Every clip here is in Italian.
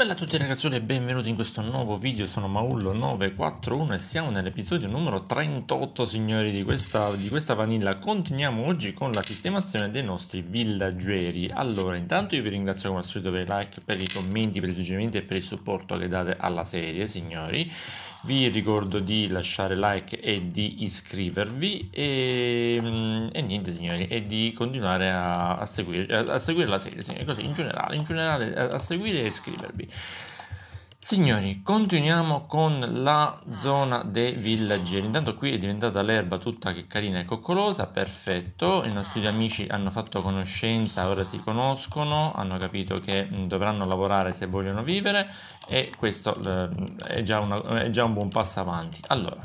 Bella a tutti ragazzi e benvenuti in questo nuovo video, sono Maullo941 e siamo nell'episodio numero 38 signori di questa, di questa vanilla Continuiamo oggi con la sistemazione dei nostri villaggeri Allora intanto io vi ringrazio come al solito per i like, per i commenti, per i suggerimenti e per il supporto che date alla serie signori vi ricordo di lasciare like e di iscrivervi e, mm, e niente signori e di continuare a, a, seguire, a, a seguire, la serie signori, così in generale, in generale a, seguire e iscrivervi Signori, continuiamo con la zona dei villaggeri. Intanto qui è diventata l'erba tutta che carina e coccolosa, perfetto. I nostri amici hanno fatto conoscenza, ora si conoscono, hanno capito che mm, dovranno lavorare se vogliono vivere e questo eh, è già, una, è già un buon passo avanti. Allora,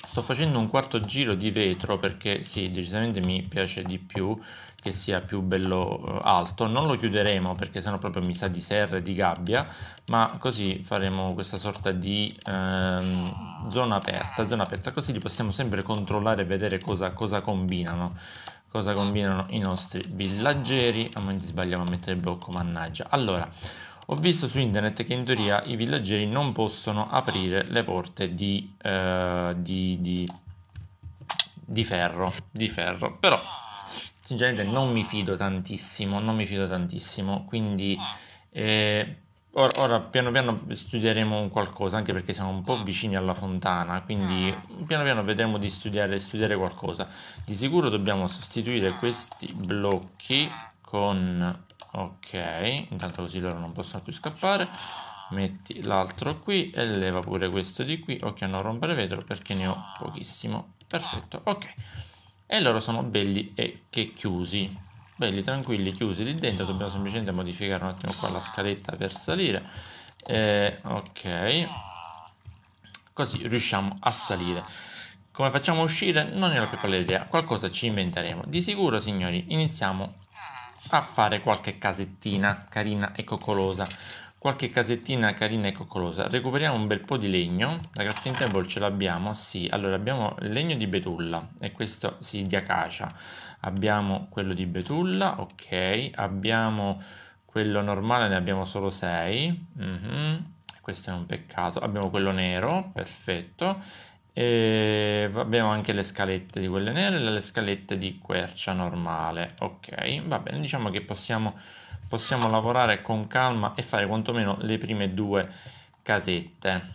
Sto facendo un quarto giro di vetro perché sì, decisamente mi piace di più che sia più bello eh, alto. Non lo chiuderemo perché sennò proprio mi sa di serra e di gabbia, ma così faremo questa sorta di ehm, zona aperta, zona aperta, così li possiamo sempre controllare e vedere cosa, cosa combinano cosa combinano i nostri villaggeri. Al momento sbagliamo a mettere il blocco, mannaggia. Allora, ho visto su internet che in teoria i villaggeri non possono aprire le porte di, eh, di, di, di, ferro, di ferro, però sinceramente non mi fido tantissimo, non mi fido tantissimo, quindi eh, or, ora piano piano studieremo qualcosa, anche perché siamo un po' vicini alla fontana, quindi piano piano vedremo di studiare, studiare qualcosa. Di sicuro dobbiamo sostituire questi blocchi con ok intanto così loro non possono più scappare metti l'altro qui e leva pure questo di qui occhio a non rompere vetro perché ne ho pochissimo perfetto ok e loro sono belli e che chiusi belli tranquilli chiusi lì dentro dobbiamo semplicemente modificare un attimo qua la scaletta per salire eh, ok così riusciamo a salire come facciamo uscire non è la più pallida idea qualcosa ci inventeremo di sicuro signori iniziamo a fare qualche casettina carina e coccolosa qualche casettina carina e coccolosa recuperiamo un bel po' di legno la crafting table ce l'abbiamo sì allora abbiamo il legno di betulla e questo sì di acacia abbiamo quello di betulla ok abbiamo quello normale ne abbiamo solo 6 mm -hmm. questo è un peccato abbiamo quello nero perfetto e abbiamo anche le scalette di quelle nere e le scalette di quercia normale. Ok, va bene, diciamo che possiamo, possiamo lavorare con calma e fare quantomeno le prime due casette.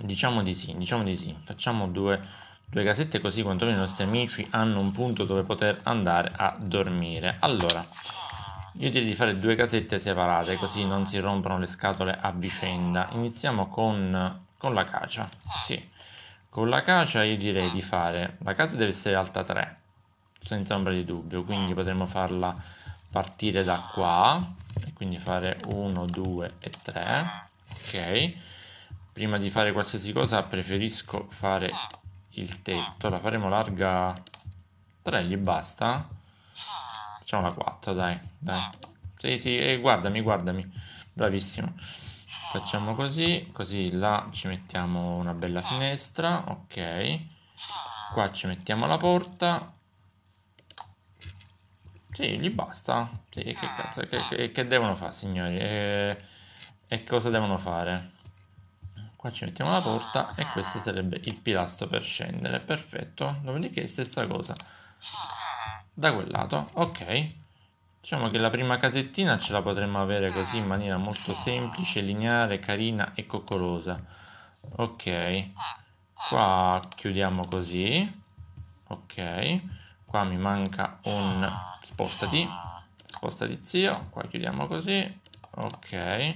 Diciamo di sì, diciamo di sì, facciamo due, due casette così quantomeno i nostri amici hanno un punto dove poter andare a dormire. Allora, io direi di fare due casette separate così non si rompono le scatole a vicenda. Iniziamo con, con la caccia, sì. Con la caccia io direi di ah. fare, la casa deve essere alta 3, senza ombra di dubbio, quindi ah. potremmo farla partire da qua, e quindi fare 1, 2 e 3, ok? Prima di fare qualsiasi cosa preferisco fare il tetto, la faremo larga 3, gli basta? Facciamo la 4, dai, dai. Sì, sì, eh, guardami, guardami, bravissimo facciamo così così là ci mettiamo una bella finestra ok qua ci mettiamo la porta sì, gli basta. Sì, che cazzo, che, che, che devono fare, signori? E, e, cosa devono fare? Qua ci mettiamo la porta e questo sarebbe il pilastro per scendere. Perfetto. Dopodiché stessa cosa. Da quel lato, ok. Diciamo che la prima casettina ce la potremmo avere così in maniera molto semplice, lineare, carina e coccolosa. Ok, qua chiudiamo così. Ok, qua mi manca un... spostati, spostati zio, qua chiudiamo così. Ok,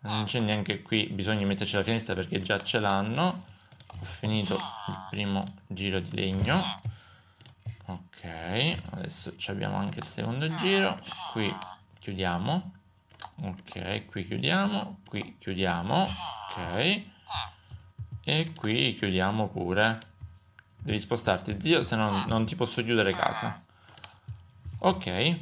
non c'è neanche qui, bisogna metterci la finestra perché già ce l'hanno. Ho finito il primo giro di legno ok adesso abbiamo anche il secondo ah. giro qui chiudiamo ok qui chiudiamo qui chiudiamo ok e qui chiudiamo pure devi spostarti zio se no non ti posso chiudere casa ok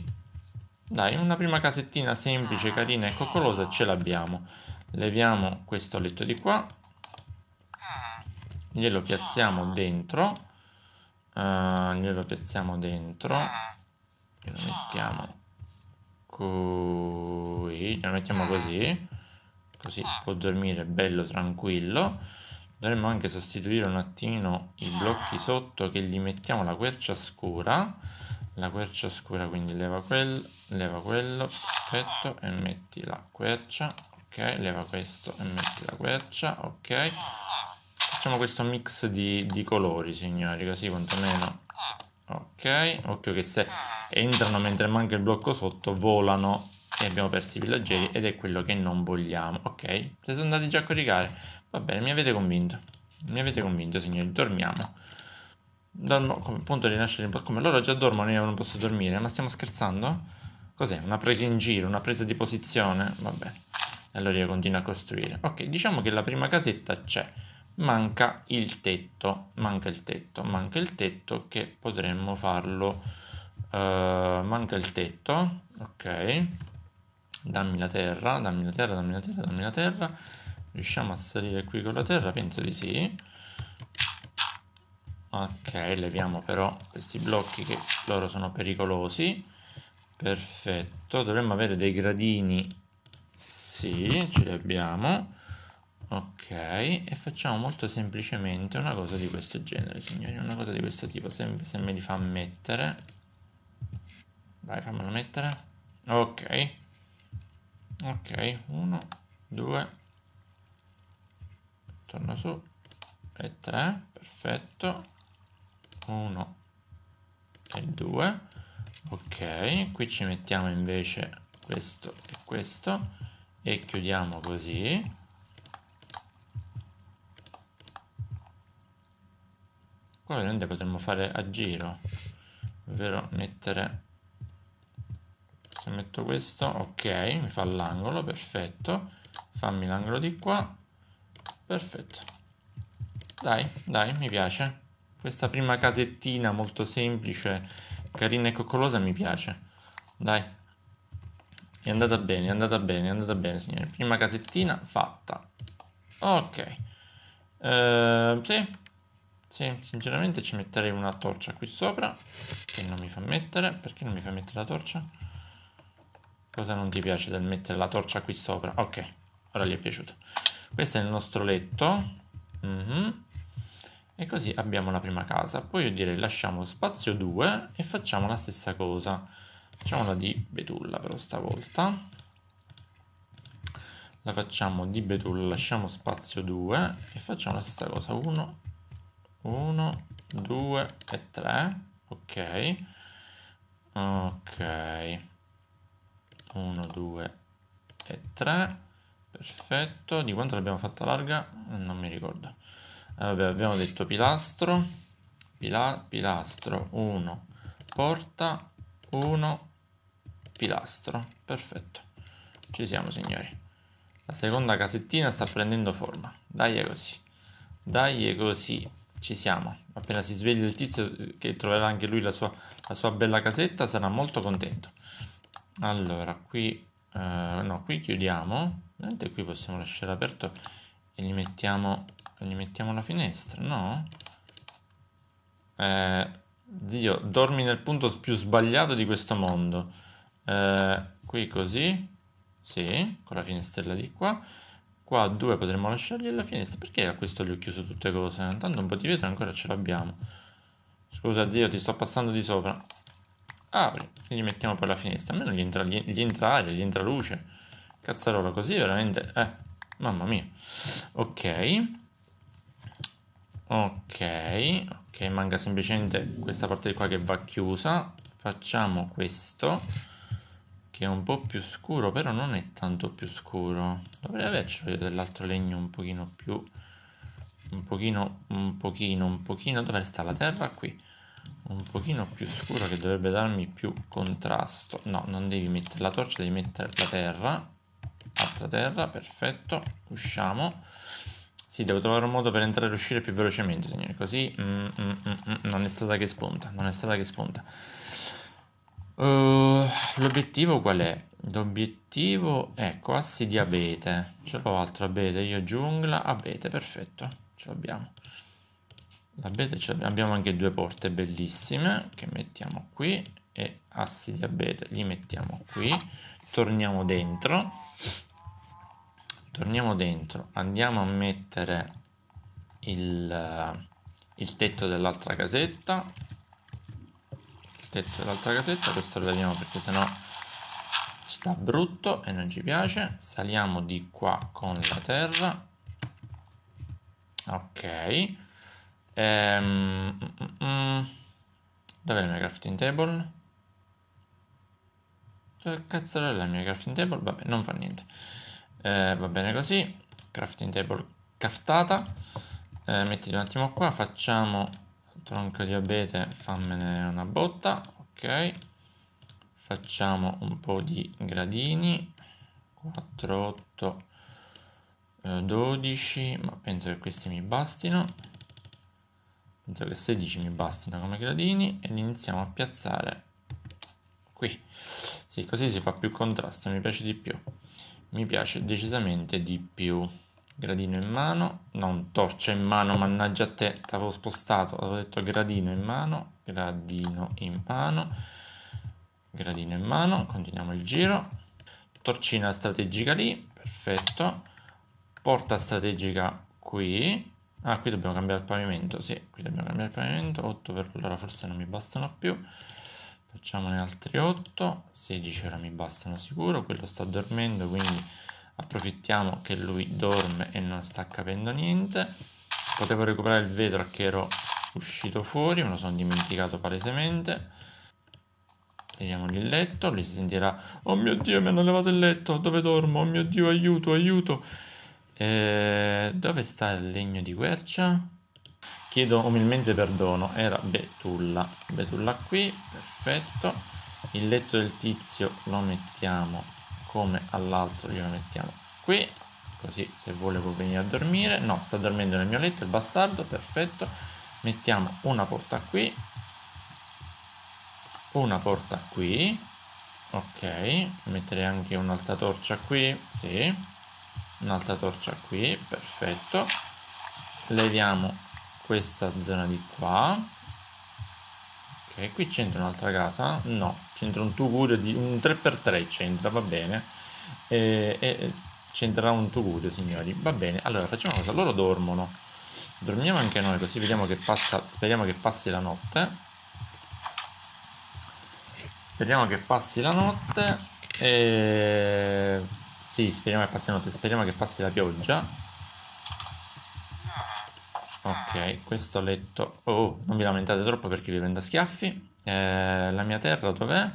dai una prima casettina semplice carina e coccolosa ce l'abbiamo leviamo questo letto di qua glielo piazziamo dentro uh, ah, glielo piazziamo dentro lo mettiamo qui lo mettiamo così così può dormire bello tranquillo dovremmo anche sostituire un attimino i blocchi sotto che gli mettiamo la quercia scura la quercia scura quindi leva, quello leva quello perfetto e metti la quercia ok leva questo e metti la quercia ok Facciamo questo mix di, di colori, signori, così quantomeno... Ok, occhio che se entrano mentre manca il blocco sotto, volano e abbiamo perso i villaggeri ed è quello che non vogliamo. Ok, se sono andati già a coricare. Va bene, mi avete convinto. Mi avete convinto, signori, dormiamo. Dormo come punto di nascere Come loro già dormono, io non posso dormire. Ma stiamo scherzando? Cos'è? Una presa in giro, una presa di posizione? Vabbè, Allora io continuo a costruire. Ok, diciamo che la prima casetta c'è manca il tetto, manca il tetto, manca il tetto che potremmo farlo, uh, manca il tetto, ok, dammi la terra, dammi la terra, dammi la terra, dammi la terra, riusciamo a salire qui con la terra? Penso di sì, ok, leviamo però questi blocchi che loro sono pericolosi, perfetto, dovremmo avere dei gradini, sì, ce li abbiamo, ok e facciamo molto semplicemente una cosa di questo genere signori una cosa di questo tipo se, se me li fa mettere Vai, fammelo mettere ok ok uno, due. torno su e tre, perfetto Uno e due. ok qui ci mettiamo invece questo e questo e chiudiamo così qua veramente potremmo fare a giro ovvero mettere se metto questo ok mi fa l'angolo perfetto fammi l'angolo di qua perfetto dai dai mi piace questa prima casettina molto semplice carina e coccolosa mi piace dai è andata bene è andata bene è andata bene signore prima casettina fatta ok eh, sì sì, sinceramente ci metterei una torcia qui sopra, che non mi fa mettere. Perché non mi fa mettere la torcia? Cosa non ti piace del mettere la torcia qui sopra? Ok, ora gli è piaciuto. Questo è il nostro letto. Mm -hmm. E così abbiamo la prima casa. Poi io direi lasciamo spazio 2 e facciamo la stessa cosa. Facciamola di betulla però stavolta. La facciamo di betulla, lasciamo spazio 2 e facciamo la stessa cosa. 1, 1, 2 e 3, ok, ok, 1, 2 e 3, perfetto, di quanto l'abbiamo fatta larga? Non mi ricordo, eh, vabbè abbiamo detto pilastro, pila pilastro 1, porta 1, pilastro, perfetto, ci siamo signori. La seconda casettina sta prendendo forma. Dai è così. Dai è così ci siamo. Appena si sveglia il tizio che troverà anche lui la sua, la sua bella casetta sarà molto contento. Allora, qui, eh, no, qui chiudiamo. Ovviamente qui possiamo lasciare aperto e gli mettiamo, gli mettiamo una finestra, no? Eh, zio, dormi nel punto più sbagliato di questo mondo. Eh, qui così, sì, con la finestrella di qua. Qua due potremmo lasciargli la finestra. Perché a questo gli ho chiuso tutte cose? Tanto un po' di vetro ancora ce l'abbiamo. Scusa zio, ti sto passando di sopra. Apri, quindi mettiamo poi la finestra. Almeno gli entra, gli, gli entra aria, gli entra luce. Cazzarola, così veramente... Eh, mamma mia. Ok. Ok. Ok, manca semplicemente questa parte di qua che va chiusa. Facciamo questo che è un po' più scuro, però non è tanto più scuro. Dovrei avercelo io dell'altro legno un pochino più... Un pochino, un pochino, un pochino... Dove sta la terra? Qui. Un pochino più scuro che dovrebbe darmi più contrasto. No, non devi mettere la torcia, devi mettere la terra. Altra terra, perfetto. Usciamo. Sì, devo trovare un modo per entrare e uscire più velocemente, signori. Così mm, mm, mm, mm. non è stata che spunta, non è stata che spunta. Eh, l'obiettivo qual è? L'obiettivo, ecco, assi di abete. Ce l'ho altro abete, io giungla, abete, perfetto, ce l'abbiamo. L'abete ce l'abbiamo, abbiamo anche due porte bellissime che mettiamo qui e assi di abete li mettiamo qui. Torniamo dentro, torniamo dentro, andiamo a mettere il, il tetto dell'altra casetta tetto dell'altra casetta questo lo tagliamo perché sennò sta brutto e non ci piace saliamo di qua con la terra ok ehm, mm, mm, mm. dov'è la mia crafting table? dove cazzo è la mia crafting table? vabbè non fa niente eh, va bene così crafting table craftata eh, mettiti un attimo qua facciamo tronco di abete fammene una botta ok facciamo un po' di gradini 4 8 12 ma penso che questi mi bastino penso che 16 mi bastino come gradini ed iniziamo a piazzare qui sì così si fa più contrasto mi piace di più mi piace decisamente di più gradino in mano, non torcia in mano, mannaggia a te, t'avevo spostato, avevo detto gradino in mano, gradino in mano, gradino in mano, continuiamo il giro, torcina strategica lì, perfetto, porta strategica qui, ah qui dobbiamo cambiare il pavimento, sì, qui dobbiamo cambiare il pavimento, 8 per allora forse non mi bastano più, facciamone altri 8, 16 ora mi bastano sicuro, quello sta dormendo quindi approfittiamo che lui dorme e non sta capendo niente potevo recuperare il vetro che ero uscito fuori me lo sono dimenticato palesemente Teniamogli il letto, lui si sentirà Oh mio Dio, mi hanno levato il letto, dove dormo? Oh mio Dio, aiuto, aiuto eh, Dove sta il legno di quercia? Chiedo umilmente perdono, era Betulla Betulla qui, perfetto Il letto del tizio lo mettiamo come all'altro glielo mettiamo qui così se vuole può venire a dormire no sta dormendo nel mio letto il bastardo perfetto mettiamo una porta qui una porta qui ok mettere anche un'altra torcia qui sì un'altra torcia qui perfetto leviamo questa zona di qua Ok, qui c'entra un'altra casa? No, c'entra un tugurio di un 3x3 c'entra, va bene. E, e c'entrerà un tugurio, signori. Va bene, allora facciamo una cosa, loro dormono. Dormiamo anche noi, così vediamo che passa, speriamo che passi la notte. Speriamo che passi la notte. E... Sì, speriamo che passi la notte, speriamo che passi la pioggia. Ok, questo letto... Oh, non vi lamentate troppo perché vi prendo a schiaffi. Eh, la mia terra dov'è?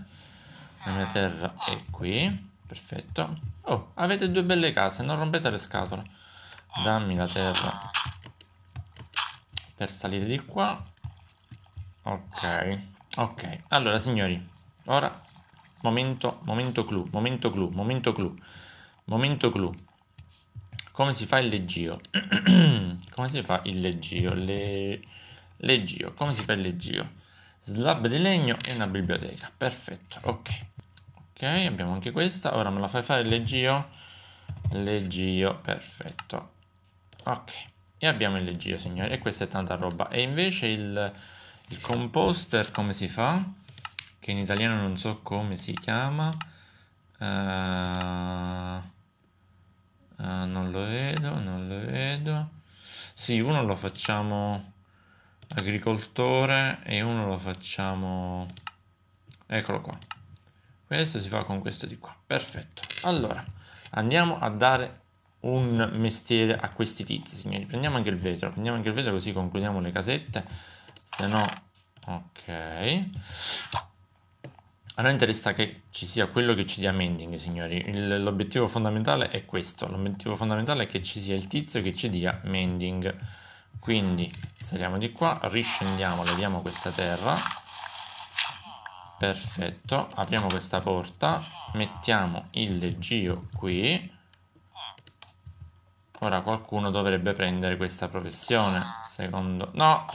La mia terra è qui. Perfetto. Oh, avete due belle case, non rompete le scatole. Dammi la terra per salire di qua. Ok, ok. Allora, signori, ora momento, momento clou, momento clou, momento clou, momento clou. Come si fa il leggio? Come si fa il leggio? Le... Leggio. Come si fa il leggio? Slab di legno e una biblioteca. Perfetto, ok. Ok, abbiamo anche questa. Ora me la fai fare il leggio? Leggio, perfetto. Ok, e abbiamo il leggio, signori. E questa è tanta roba. E invece il, il composter come si fa? Che in italiano non so come si chiama. Uh... Uh, non lo vedo, non lo vedo. Sì, uno lo facciamo agricoltore e uno lo facciamo... Eccolo qua. Questo si fa con questo di qua. Perfetto. Allora, andiamo a dare un mestiere a questi tizi, signori. Prendiamo anche il vetro, prendiamo anche il vetro così concludiamo le casette. Se no... Ok. A noi interessa che ci sia quello che ci dia Mending, signori. Il, l'obiettivo fondamentale è questo. L'obiettivo fondamentale è che ci sia il tizio che ci dia Mending. Quindi saliamo di qua, riscendiamo, leviamo questa terra. Perfetto. Apriamo questa porta. Mettiamo il leggio qui. Ora qualcuno dovrebbe prendere questa professione. Secondo... No!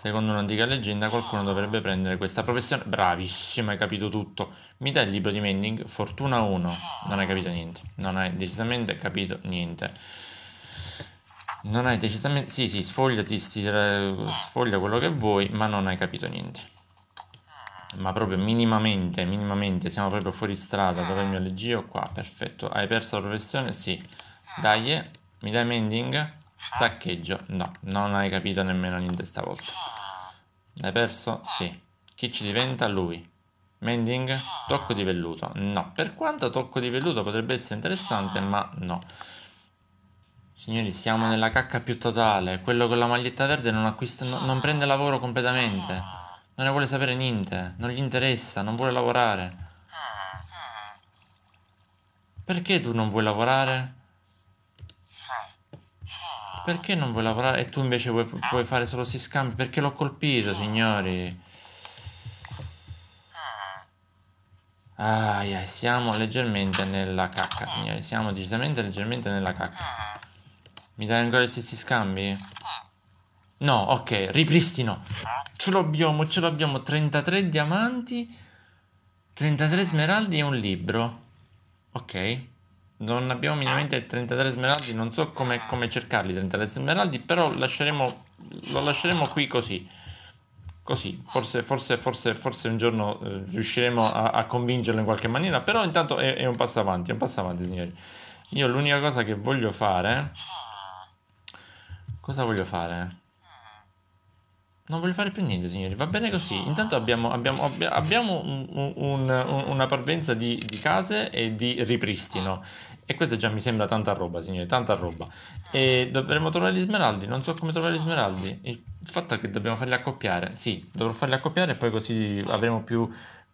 Secondo un'antica leggenda, qualcuno dovrebbe prendere questa professione. Bravissimo, hai capito tutto. Mi dai il libro di Mending? Fortuna 1. Non hai capito niente. Non hai decisamente capito niente. Non hai decisamente. Sì, sì, sfogliati, sfoglia quello che vuoi, ma non hai capito niente. Ma proprio minimamente, minimamente, siamo proprio fuori strada. Dov'è il mio leggio? Qua, perfetto. Hai perso la professione? Sì. Dai, eh, mi dai Mending? Saccheggio? No, non hai capito nemmeno niente stavolta. L'hai perso? Sì. Chi ci diventa? Lui. Mending? Tocco di velluto? No. Per quanto tocco di velluto potrebbe essere interessante, ma no. Signori, siamo nella cacca più totale. Quello con la maglietta verde non, acquista, no, non prende lavoro completamente. Non ne vuole sapere niente. Non gli interessa, non vuole lavorare. Perché tu non vuoi lavorare? Perché non vuoi lavorare? E tu invece vuoi, vuoi fare solo questi scambi? Perché l'ho colpito, signori? Ah, yeah, siamo leggermente nella cacca, signori. Siamo decisamente leggermente nella cacca. Mi dai ancora gli stessi scambi? No, ok, ripristino. Ce l'abbiamo, ce l'abbiamo. 33 diamanti, 33 smeraldi e un libro. Ok. Non abbiamo minimamente 33 ah. smeraldi, non so come, ah. come cercarli 33 smeraldi, però lasceremo, lo lasceremo qui così. Così, forse, forse, forse, forse un giorno eh, riusciremo a, a, convincerlo in qualche maniera, però intanto è, è, un passo avanti, è un passo avanti signori. Io l'unica cosa che voglio fare... Ah. Cosa voglio fare? Non voglio fare più niente, signori. Va bene così. Intanto abbiamo, abbiamo, abbiamo un, un, una parvenza di, di, case e di ripristino. E questo già mi sembra tanta roba, signori, tanta roba. E dovremmo trovare gli smeraldi. Non so come trovare gli smeraldi. Il fatto è che dobbiamo farli accoppiare. Sì, dovrò farli accoppiare e poi così avremo più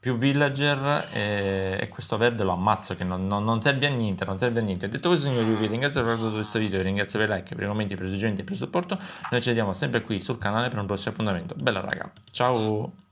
più villager e, e, questo verde lo ammazzo che non, non, non, serve a niente non serve a niente detto questo signori vi ringrazio per aver guardato questo video vi ringrazio per i like per i commenti per i suggerimenti per il supporto noi ci vediamo sempre qui sul canale per un prossimo appuntamento bella raga ciao